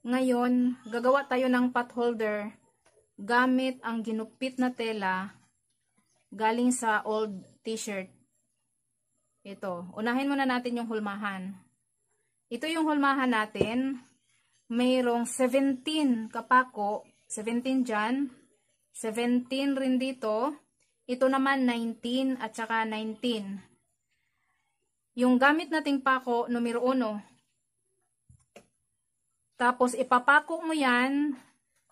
Ngayon, gagawa tayo ng pot holder gamit ang ginupit na tela galing sa old t-shirt. Ito, unahin muna natin yung hulmahan. Ito yung hulmahan natin. Mayroong 17 kapako, 17 dyan, 17 rin dito, ito naman 19 at saka 19. Yung gamit nating pako, numero 1, tapos ipapako mo yan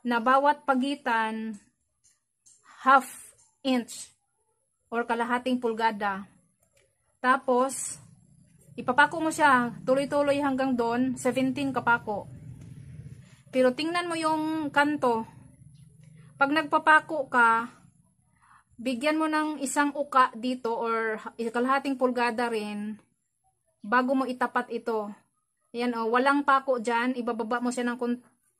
na bawat pagitan half inch or kalahating pulgada. Tapos ipapako mo siya tuloy-tuloy hanggang doon 17 kapako. Pero tingnan mo yung kanto. Pag nagpapako ka, bigyan mo ng isang uka dito or kalahating pulgada rin bago mo itapat ito. Ayan o, oh, walang pako dyan. Ibababa mo siya ng,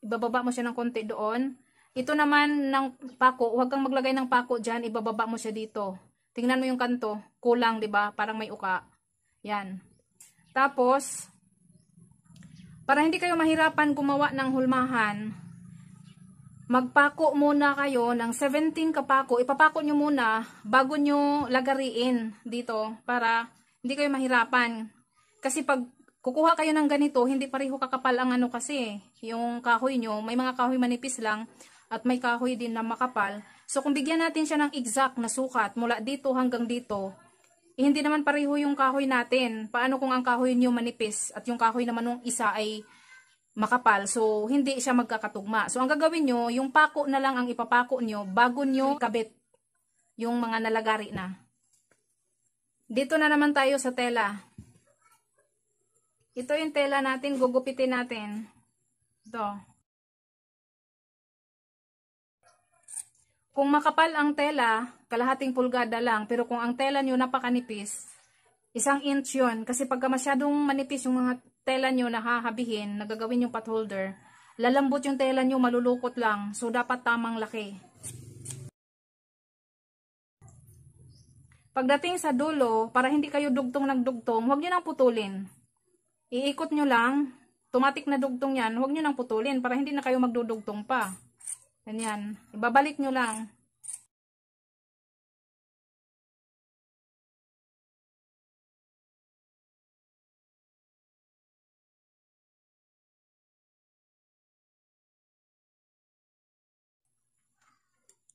ibababa mo siya ng konti doon. Ito naman ng pako, huwag kang maglagay ng pako dyan. Ibababa mo siya dito. Tingnan mo yung kanto. Kulang, di ba? Parang may uka. Yan. Tapos, para hindi kayo mahirapan gumawa ng hulmahan, magpako muna kayo ng 17 kapako. Ipapako nyo muna bago nyo lagariin dito para hindi kayo mahirapan. Kasi pag kukuha kayo ng ganito, hindi pareho kakapal ang ano kasi, yung kahoy nyo, may mga kahoy manipis lang, at may kahoy din na makapal. So, kung bigyan natin siya ng exact na sukat, mula dito hanggang dito, eh, hindi naman pareho yung kahoy natin. Paano kung ang kahoy nyo manipis, at yung kahoy naman ng isa ay makapal. So, hindi siya magkakatugma. So, ang gagawin nyo, yung pako na lang ang ipapako nyo bago nyo kabit yung mga nalagari na. Dito na naman tayo sa tela. Ito yung tela natin, gugupitin natin. Ito. Kung makapal ang tela, kalahating pulgada lang. Pero kung ang tela nyo napakanipis, isang inch yun. Kasi pagka masyadong manipis yung mga tela nyo nakahabihin, nagagawin yung potholder, lalambot yung tela nyo, malulukot lang. So, dapat tamang laki. Pagdating sa dulo, para hindi kayo dugtong nagdugtong, huwag nyo nang putulin. Iikot nyo lang. Tumatik na dugtong yan. Huwag nyo nang putulin para hindi na kayo magdudugtong pa. Ganyan. Ibabalik nyo lang.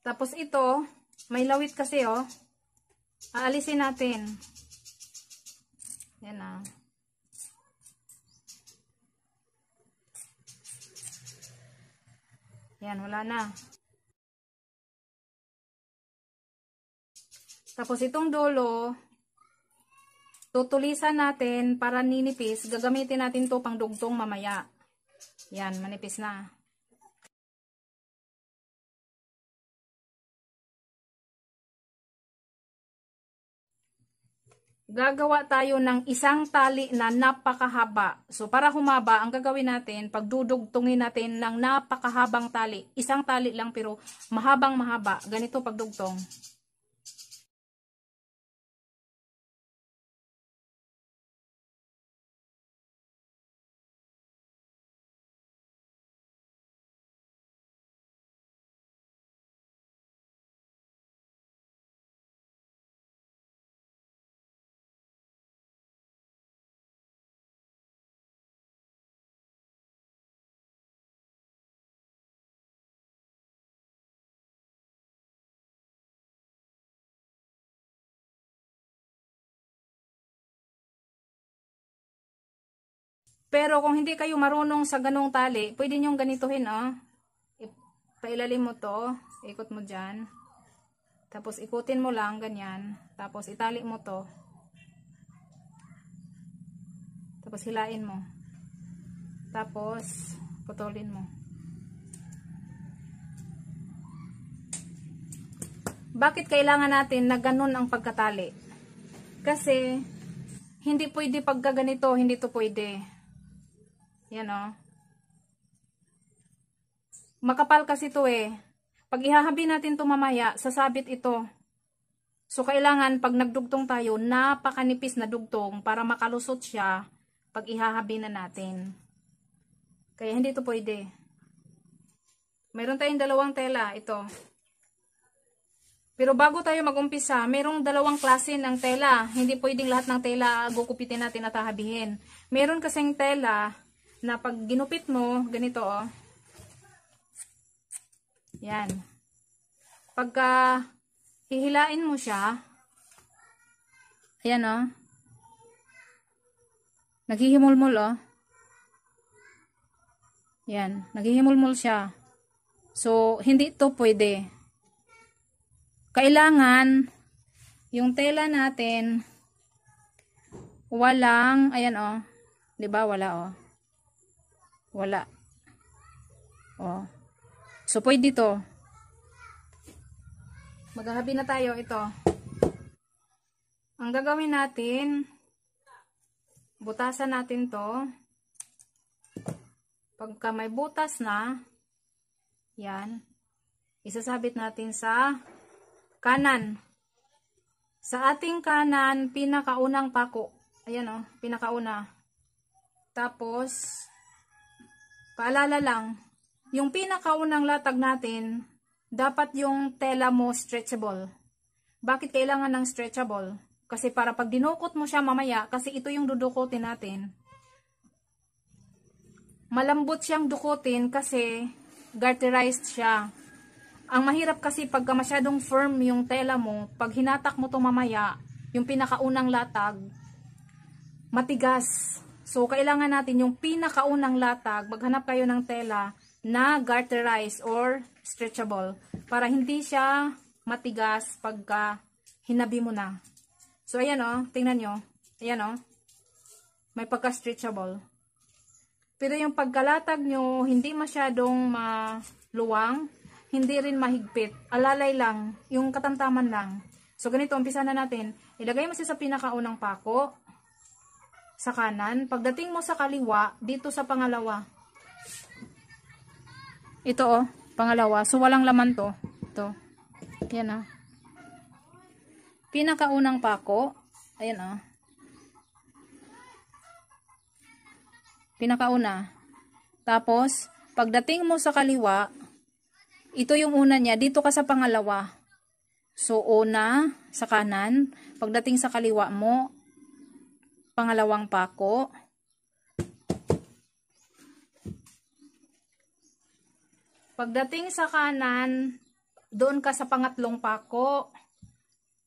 Tapos ito, may lawit kasi oh. Aalisin natin. Yan ah. Yan, wala na. Tapos itong dolo, tutulisan natin para ninipis. Gagamitin natin to pang dugtong mamaya. Yan, manipis na. gagawa tayo ng isang tali na napakahaba. So, para humaba, ang gagawin natin, pagdudugtungin natin ng napakahabang tali. Isang tali lang pero mahabang mahaba. Ganito pagdugtong. Pero kung hindi kayo marunong sa ganong tali, pwede nyong ganituhin, oh. Pailalim mo to, ikot mo dyan. Tapos ikutin mo lang, ganyan. Tapos itali mo to. Tapos hilain mo. Tapos putulin mo. Bakit kailangan natin na ganun ang pagkatali? Kasi, hindi pwede pagkaganito, hindi to pwede yan o. Makapal kasi to eh. Pag ihahabi natin to mamaya, sasabit ito. So kailangan pag nagdugtong tayo, napakanipis na dugtong para makalusot siya pag ihahabi na natin. Kaya hindi to pwede. Meron tayong dalawang tela. Ito. Pero bago tayo magumpisa, merong dalawang klase ng tela. Hindi pwedeng lahat ng tela gukupitin natin at hahabihin. Meron kasing tela na pag ginupit mo, ganito oh. Yan. Pagka ah, hihilain mo siya, ayan oh. Naghihimulmul oh. Yan, naghihimulmul siya. So, hindi ito pwede. Kailangan yung tela natin walang, ayan oh, 'di ba? Wala oh. Wala. Oh. So, pwede to. Maghahabi na tayo ito. Ang gagawin natin, butasan natin to. Pagka may butas na, yan, isasabit natin sa kanan. Sa ating kanan, pinakaunang pako. Ayan o, oh, pinakauna. Tapos, Paalala lang, yung pinakaunang latag natin, dapat yung tela mo stretchable. Bakit kailangan ng stretchable? Kasi para pag dinukot mo siya mamaya, kasi ito yung dudukotin natin. Malambot siyang dukotin kasi garterized siya. Ang mahirap kasi pagka masyadong firm yung tela mo, pag hinatak mo to mamaya, yung pinakaunang latag, matigas. So, kailangan natin yung pinakaunang latag, maghanap kayo ng tela na garterized or stretchable para hindi siya matigas pagka hinabi mo na. So, ayan o, oh. tingnan nyo. Ayan o, oh. may pagka-stretchable. Pero yung pagkalatag nyo, hindi masyadong maluwang, hindi rin mahigpit. Alalay lang, yung katamtaman lang. So, ganito, umpisa na natin. Ilagay mo siya sa pinakaunang pako sa kanan. Pagdating mo sa kaliwa, dito sa pangalawa. Ito oh, pangalawa. So walang laman to. Ito. Ayan oh. Ah. Pinakaunang pako. Ayan oh. Pinakauna. Tapos, pagdating mo sa kaliwa, ito yung una niya. Dito ka sa pangalawa. So, una, sa kanan. Pagdating sa kaliwa mo, pangalawang pako. Pagdating sa kanan, doon ka sa pangatlong pako.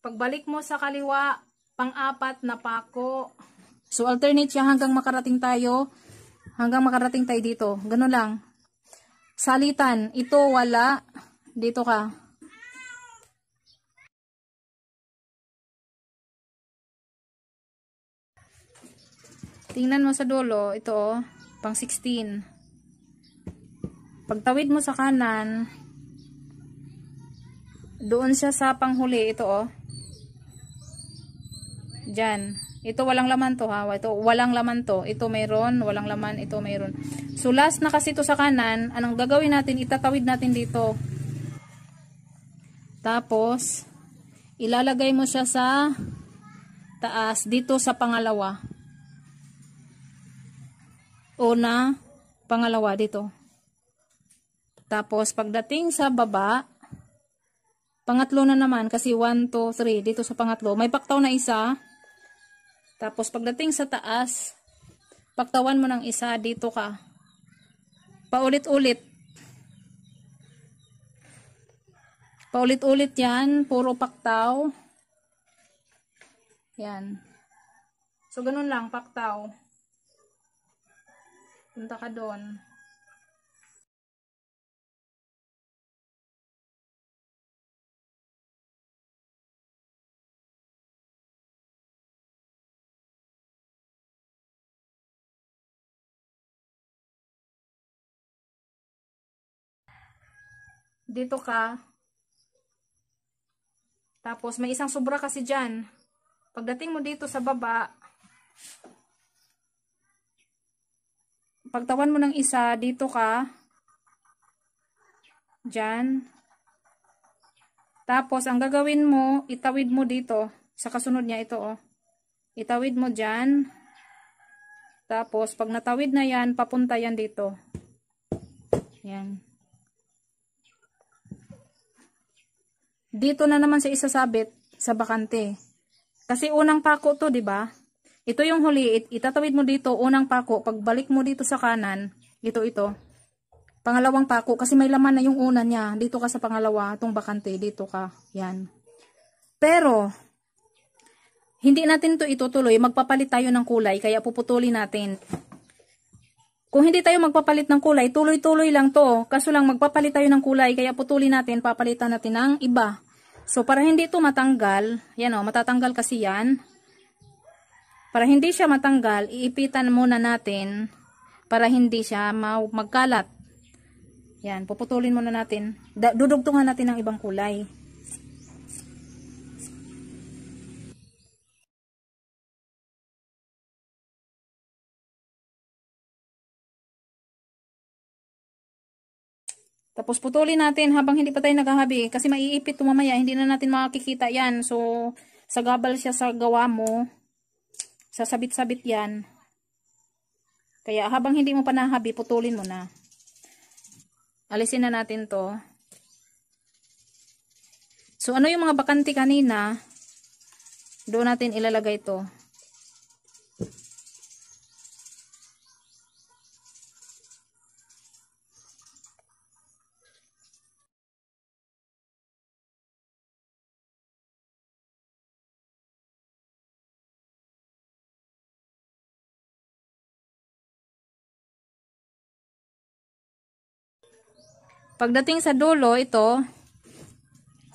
Pagbalik mo sa kaliwa, pang-apat na pako. So, alternate siya hanggang makarating tayo. Hanggang makarating tayo dito. Ganun lang. Salitan. Ito, wala. Dito ka. Tingnan mo sa dulo, ito oh, pang 16. Pagtawid mo sa kanan, doon siya sa panghuli, ito oh. Diyan. Ito walang laman to ha. Ito walang laman to. Ito mayroon, walang laman, ito mayroon. So last na kasi to sa kanan, anong gagawin natin? Itatawid natin dito. Tapos ilalagay mo siya sa taas dito sa pangalawa. Una, pangalawa dito. Tapos, pagdating sa baba, pangatlo na naman kasi 1, 2, 3 dito sa pangatlo. May paktaw na isa. Tapos, pagdating sa taas, paktawan mo ng isa dito ka. Paulit-ulit. Paulit-ulit yan. Puro paktaw. Yan. So, ganun lang. Paktaw. Punta ka doon. Dito ka. Tapos may isang sobra kasi diyan. Pagdating mo dito sa baba, pagtawan mo ng isa, dito ka, Diyan. tapos, ang gagawin mo, itawid mo dito, sa kasunod niya ito, oh. itawid mo dyan, tapos, pag natawid na yan, papunta yan dito, yan, dito na naman sa isasabit sa bakante, kasi unang pako to, di ba ito yung huli, it, itatawid mo dito, unang pako, pagbalik mo dito sa kanan, ito, ito, pangalawang pako, kasi may laman na yung una niya, dito ka sa pangalawa, itong bakante, dito ka, yan. Pero, hindi natin to itutuloy, magpapalit tayo ng kulay, kaya puputulin natin. Kung hindi tayo magpapalit ng kulay, tuloy-tuloy lang to, kaso lang magpapalit tayo ng kulay, kaya putulin natin, papalitan natin ng iba. So, para hindi to matanggal, yan o, matatanggal kasi yan, para hindi siya matanggal, iipitan muna natin para hindi siya magkalat. Yan, puputulin muna natin. Dudugtungan natin ng ibang kulay. Tapos putulin natin habang hindi pa tayo naghahabi kasi maiipit tumamaya, hindi na natin makikita yan. So, sagabal siya sa gawa mo. Sasabit-sabit yan. Kaya habang hindi mo pa nahabi, putulin mo na. Alisin na natin to. So ano yung mga bakanti kanina, doon natin ilalagay to. Pagdating sa dulo, ito,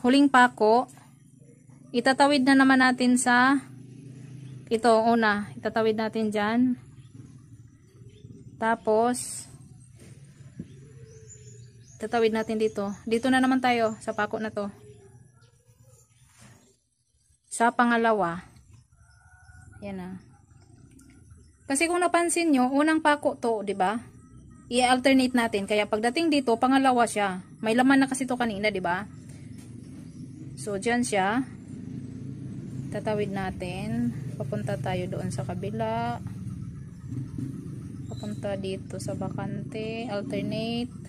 huling pako, itatawid na naman natin sa, ito, una, itatawid natin dyan. Tapos, itatawid natin dito. Dito na naman tayo sa pako na to. Sa pangalawa, yan na. Kasi kung napansin nyo, unang pako to, di ba? i-alternate natin. Kaya pagdating dito, pangalawa siya. May laman na kasi to kanina, 'di ba? So diyan siya. Tatawid natin. Papunta tayo doon sa kabila. Papunta dito sa bakante, alternate.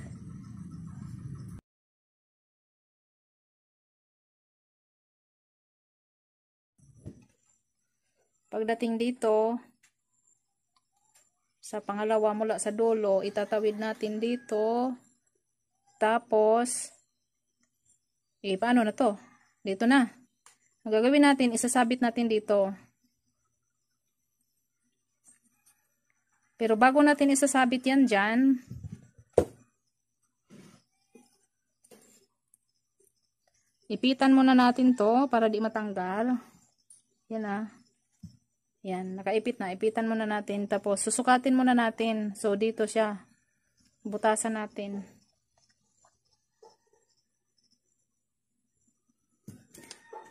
Pagdating dito, sa pangalawa mula sa dulo, itatawid natin dito. Tapos, eh, paano na to? Dito na. Ang gagawin natin, isasabit natin dito. Pero bago natin isasabit yan dyan, ipitan muna natin to para di matanggal. Yan ah. Yan, nakaipit na. Ipitan muna natin. Tapos, susukatin muna natin. So, dito siya. Butasan natin.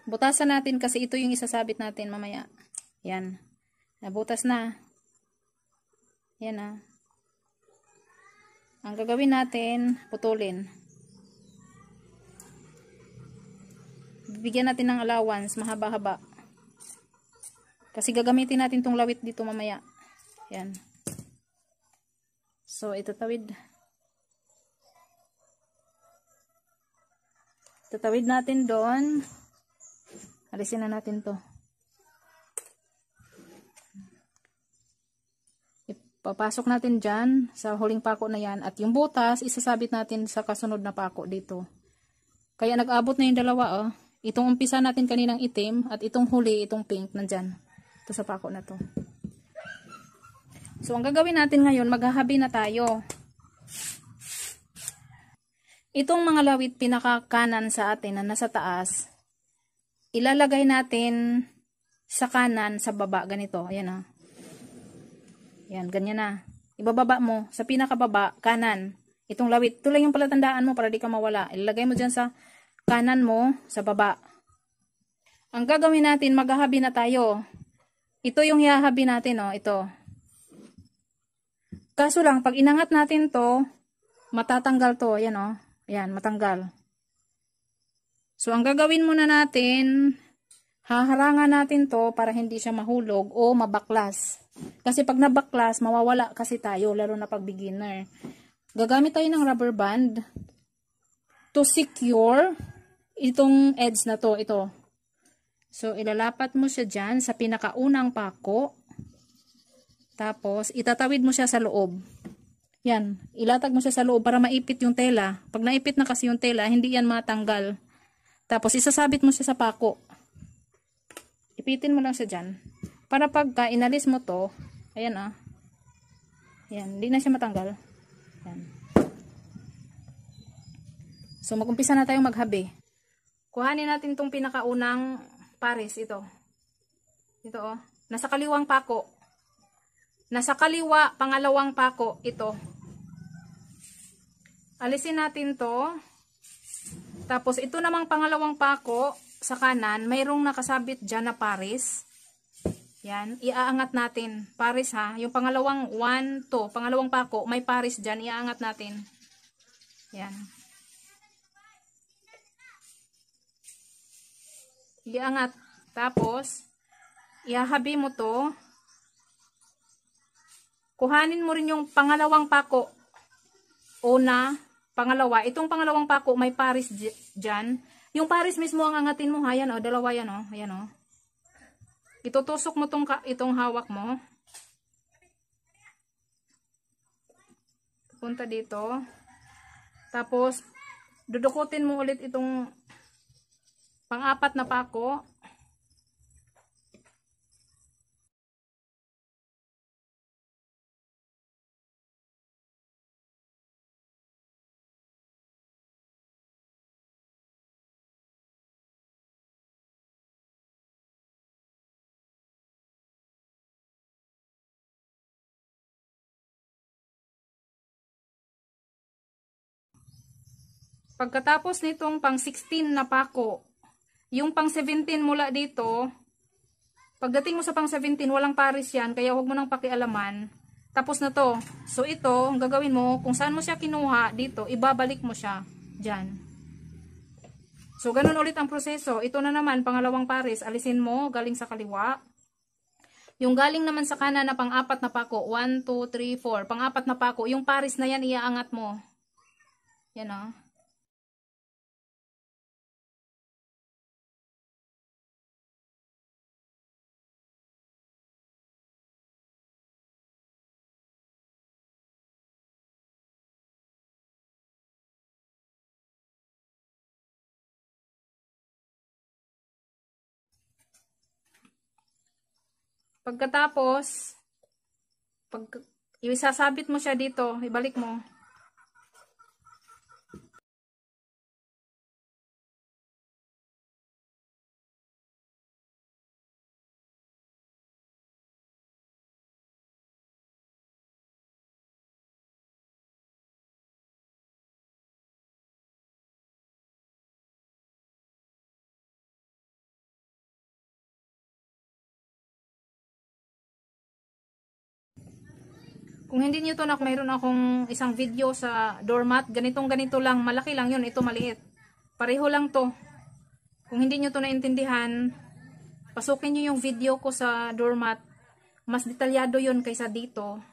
Butasan natin kasi ito yung isasabit natin mamaya. Yan. Nabutas na. Yan na. Ah. Ang gagawin natin, putulin. Bibigyan natin ng allowance, mahaba-haba. Kasi gagamitin natin tong lawit dito mamaya. Yan. So, itatawid. Tatawid natin doon. Alisin na natin to. Ipapasok natin dyan sa huling pako na yan. At yung butas, isasabit natin sa kasunod na pako dito. Kaya nag-abot na yung dalawa. Oh. Itong umpisa natin kaninang itim at itong huli, itong pink, nandyan. Ito sa pako na to. So, ang gagawin natin ngayon, maghahabi na tayo. Itong mga lawit pinaka kanan sa atin na nasa taas, ilalagay natin sa kanan, sa baba, ganito. Ayan o. Oh. Ah. Ayan, ganyan na. Ah. Ibababa mo, sa pinakababa, kanan. Itong lawit, tuloy yung palatandaan mo para di ka mawala. Ilalagay mo diyan sa kanan mo, sa baba. Ang gagawin natin, maghahabi na tayo. Ito yung yahabi natin, no? Oh. Ito. Kaso lang, pag inangat natin to, matatanggal to. Ayan, no? Oh. Ayan, matanggal. So, ang gagawin muna natin, haharangan natin to para hindi siya mahulog o mabaklas. Kasi pag nabaklas, mawawala kasi tayo, lalo na pag beginner. Gagamit tayo ng rubber band to secure itong edge na to, ito. So, ilalapat mo siya dyan sa pinakaunang pako. Tapos, itatawid mo siya sa loob. Yan, ilatag mo siya sa loob para maipit yung tela. Pag naipit na kasi yung tela, hindi yan matanggal. Tapos, isasabit mo siya sa pako. Ipitin mo lang siya dyan. Para pagka inalis mo to, ayan ah. Yan, hindi na siya matanggal. Yan. So, magumpisa na tayong maghabi. Kuhanin natin tong pinakaunang pares ito. Ito, oh. Nasa kaliwang pako. Nasa kaliwa, pangalawang pako, ito. Alisin natin to. Tapos, ito namang pangalawang pako, sa kanan, mayroong nakasabit dyan na pares. Yan, iaangat natin. Pares ha, yung pangalawang 1, 2, pangalawang pako, may pares dyan, iaangat natin. Yan. Iangat. Tapos, ihahabi mo to. Kuhanin mo rin yung pangalawang pako. Una, pangalawa. Itong pangalawang pako, may paris dyan. Yung paris mismo ang angatin mo. Ha, yan o. Dalawa yan o. Ayan o. Itutusok mo tong, itong hawak mo. Punta dito. Tapos, dudukutin mo ulit itong Pang-apat na pako. Pagkatapos nitong pang 16 na pako, yung pang 17 mula dito, pagdating mo sa pang 17, walang pares yan, kaya huwag mo nang pakialaman. Tapos na to. So ito, ang gagawin mo, kung saan mo siya kinuha, dito, ibabalik mo siya. Diyan. So ganun ulit ang proseso. Ito na naman, pangalawang pares, alisin mo, galing sa kaliwa. Yung galing naman sa kanan na pang-apat na pako, 1, 2, 3, 4, pang-apat na pako, yung pares na yan, iaangat mo. Yan o. Ah. Pagkatapos, pag, isasabit mo siya dito, ibalik mo. Kung hindi nyo to nak, mayroon akong isang video sa doormat. Ganitong ganito lang. Malaki lang yun. Ito maliit. Pareho lang to. Kung hindi nyo to naintindihan, pasukin nyo yung video ko sa doormat. Mas detalyado yun kaysa dito.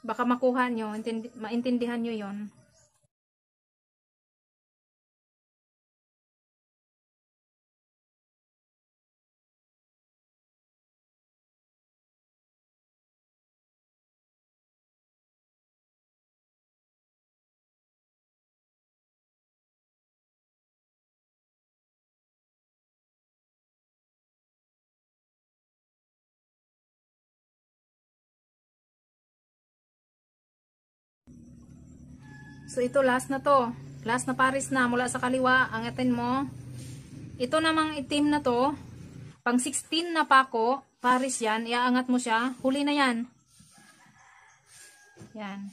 Baka makuha nyo. Maintindihan nyo yun. So ito last na to. Last na paris na mula sa kaliwa, Ang angitin mo. Ito namang itim na to, pang 16 na pako, paris yan, iaangat mo siya, huli na yan. Yan.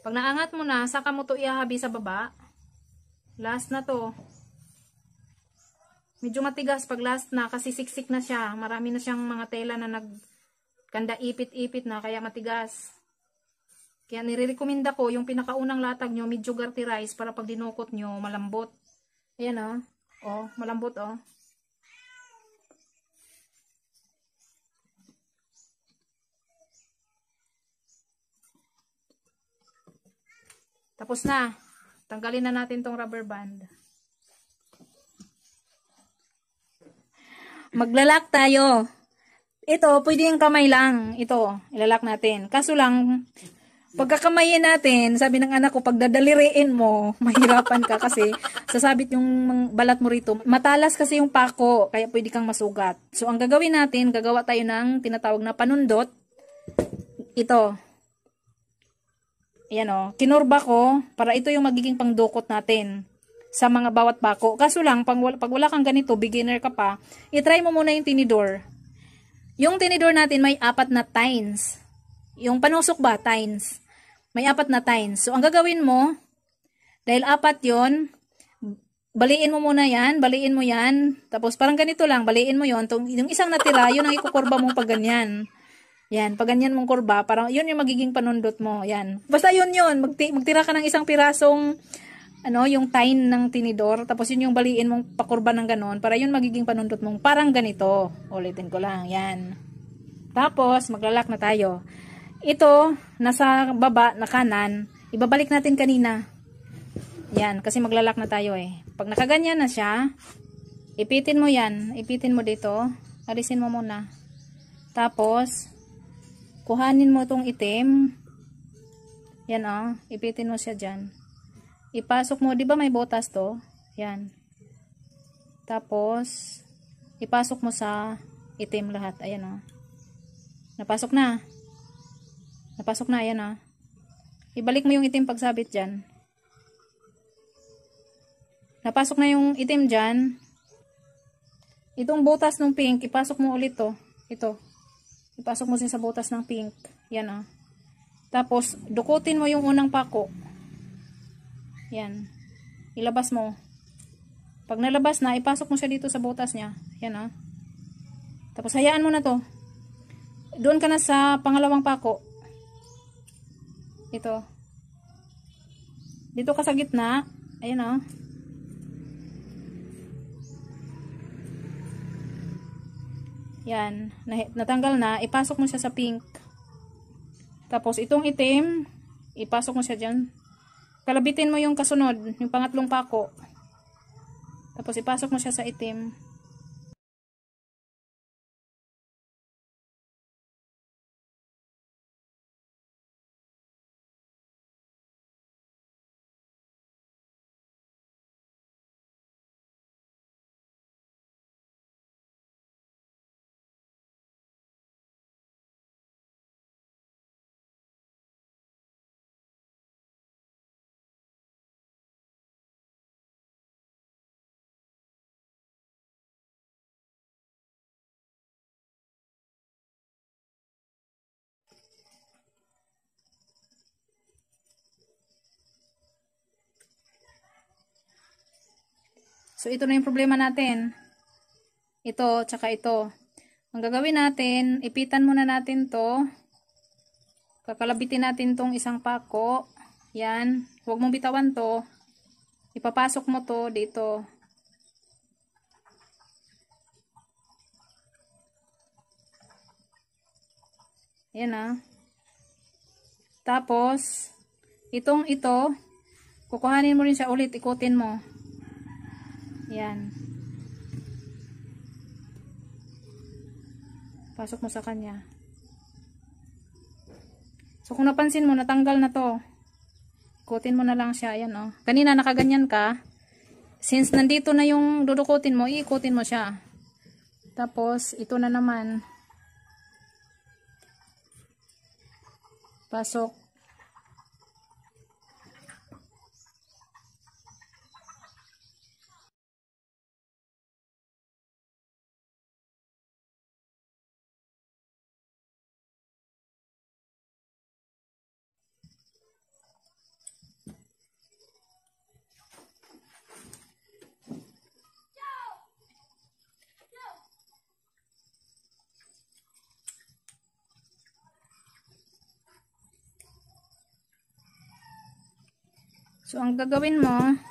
Pag naangat mo na, saka mo to ihahabi sa baba. Last na to. Medyo matigas pag last na kasi siksik na siya. Marami na siyang mga tela na nagkanda ipit-ipit na kaya matigas. Kaya nirekomenda ko yung pinakaunang latag nyo, medyo garty rice para pag dinukot nyo, malambot. Ayan o. Oh. oh, malambot o. Oh. Tapos na. Tanggalin na natin tong rubber band. Maglalak tayo. Ito, pwede yung kamay lang. Ito, ilalak natin. Kaso lang, Pagkakamayin natin, sabi ng anak ko, pag dadaliriin mo, mahirapan ka kasi sasabit yung balat mo rito. Matalas kasi yung pako, kaya pwede kang masugat. So, ang gagawin natin, gagawa tayo ng tinatawag na panundot. Ito. Ayan o. Oh. Kinurba ko para ito yung magiging pangdukot natin sa mga bawat pako. Kaso lang, pag, wala, pag wala kang ganito, beginner ka pa, itry mo muna yung tinidor. Yung tinidor natin may apat na tines. Yung panusok ba, tines. May apat na tines. So, ang gagawin mo, dahil apat yon baliin mo muna yan, baliin mo yan, tapos parang ganito lang, baliin mo yon yung isang natira, yun ang ikukurba mong pag ganyan. Yan, pag ganyan mong kurba, parang yun yung magiging panundot mo. Yan. Basta yun yun, magti magtira ka ng isang pirasong ano, yung tine ng tinidor, tapos yun yung baliin mong pakurba ng ganon, para yun magiging panundot mong parang ganito. Ulitin ko lang, yan. Tapos, maglalak na tayo. Ito, nasa baba na kanan, ibabalik natin kanina. Yan, kasi maglalak na tayo eh. Pag nakaganyan na siya, ipitin mo yan. Ipitin mo dito. Alisin mo muna. Tapos, kuhanin mo itong itim. Yan o. Oh, ipitin mo siya dyan. Ipasok mo. Di ba may botas to? Yan. Tapos, ipasok mo sa itim lahat. Ayan o. Oh. Napasok na. Napasok na, ayan ah. Ibalik mo yung itim pagsabit dyan. Napasok na yung itim dyan. Itong butas ng pink, ipasok mo ulit to. Ito. Ipasok mo siya sa butas ng pink. Yan ah. Tapos, dukutin mo yung unang pako. Yan. Ilabas mo. Pag nalabas na, ipasok mo siya dito sa butas niya. Yan ah. Tapos hayaan mo na to. Doon ka na sa pangalawang pako. Ito. Dito ka sa gitna. ayun o. Oh. Yan. Natanggal na. Ipasok mo siya sa pink. Tapos itong itim, ipasok mo siya dyan. Kalabitin mo yung kasunod, yung pangatlong pako. Tapos ipasok mo siya sa itim. So, ito na yung problema natin. Ito, tsaka ito. Ang gagawin natin, ipitan muna natin to. Kakalabitin natin tong isang pako. Yan. Huwag mong bitawan to. Ipapasok mo to dito. Yan ah. Tapos, itong ito, kukuhanin mo rin siya ulit, ikutin mo. Yan. Pasok mo sa kanya. So, kung napansin mo, natanggal na to. Kutin mo na lang siya. Ayan, oh. Kanina, nakaganyan ka. Since nandito na yung dudukutin mo, iikutin mo siya. Tapos, ito na naman. Pasok So, ang gagawin mo,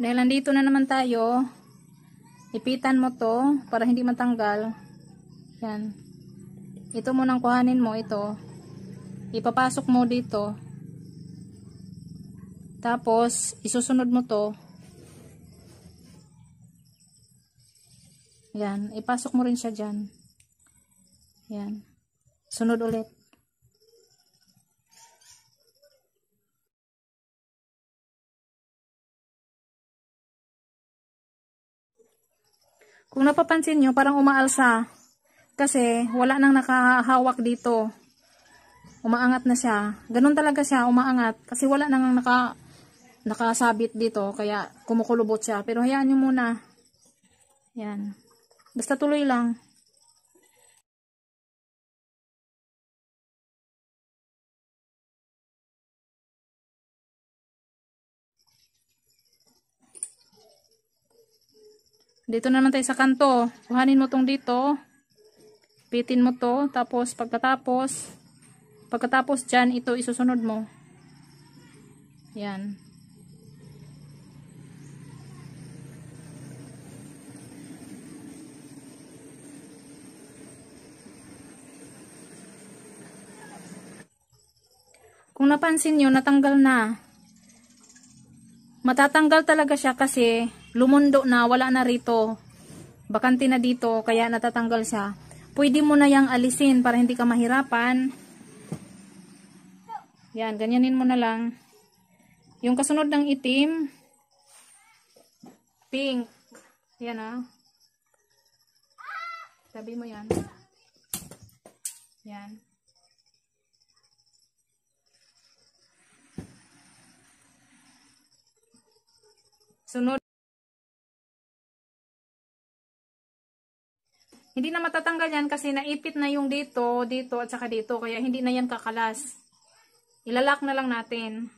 dahil nandito na naman tayo, ipitan mo to para hindi matanggal. Yan. Ito mo nang kuhanin mo, ito. Ipapasok mo dito. Tapos, isusunod mo to. Yan. Ipasok mo rin siya dyan. Yan. Sunod ulit. Kung napapansin nyo, parang umaalsa. Kasi wala nang nakahawak dito. Umaangat na siya. Ganun talaga siya, umaangat. Kasi wala nang naka, nakasabit dito. Kaya kumukulubot siya. Pero hayaan nyo muna. Yan. Basta tuloy lang. Dito na naman tayo sa kanto. Kuhanin mo tong dito. Pitin mo to. Tapos pagkatapos, pagkatapos dyan, ito isusunod mo. Yan. Kung napansin nyo, natanggal na. Matatanggal talaga siya kasi lumundo na, wala na rito, bakante na dito, kaya natatanggal siya, pwede mo na yang alisin para hindi ka mahirapan. Yan, ganyanin mo na lang. Yung kasunod ng itim, pink. Yan ah. Tabi mo yan. Yan. Sunod. Hindi na matatanggal yan kasi naipit na yung dito, dito at saka dito. Kaya hindi na yan kakalas. Ilalak na lang natin.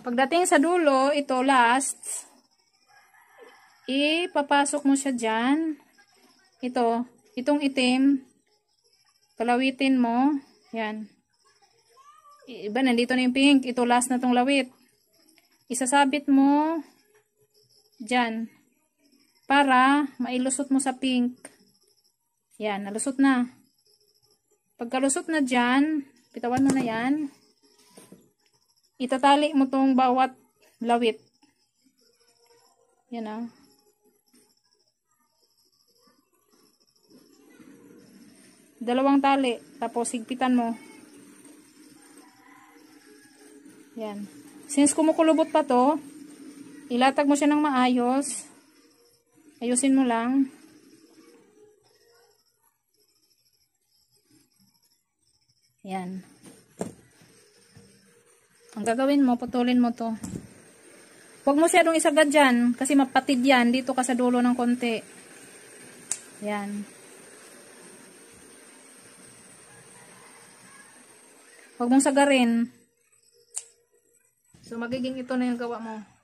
Pagdating sa dulo, ito last, ipapasok mo siya dyan. Ito, itong itim, Palawitin mo. Yan. Iba, nandito na yung pink. Ito last na tong lawit. Isasabit mo dyan. Para mailusot mo sa pink. Yan, nalusot na. Pagkalusot na dyan, pitawan mo na yan. Itatali mo tong bawat lawit. Yan ah. dalawang tali tapos sigpitan mo yan since kumukulubot pa to ilatag mo siya ng maayos ayusin mo lang yan ang gagawin mo putulin mo to huwag mo siya siyadong isagad dyan kasi mapatid yan dito ka sa dulo ng konti yan Huwag mong sagarin. So, magiging ito na yung gawa mo.